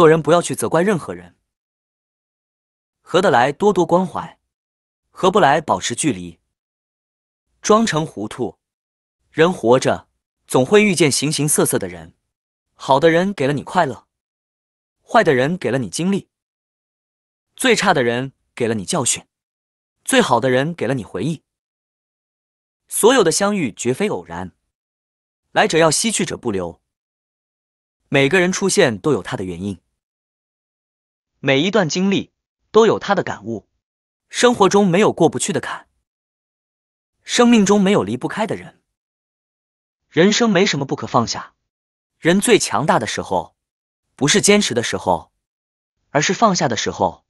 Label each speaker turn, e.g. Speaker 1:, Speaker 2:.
Speaker 1: 做人不要去责怪任何人，合得来多多关怀，合不来保持距离。装成糊涂，人活着总会遇见形形色色的人，好的人给了你快乐，坏的人给了你经历，最差的人给了你教训，最好的人给了你回忆。所有的相遇绝非偶然，来者要惜，去者不留。每个人出现都有他的原因。每一段经历都有他的感悟，生活中没有过不去的坎，生命中没有离不开的人，人生没什么不可放下，人最强大的时候，不是坚持的时候，而是放下的时候。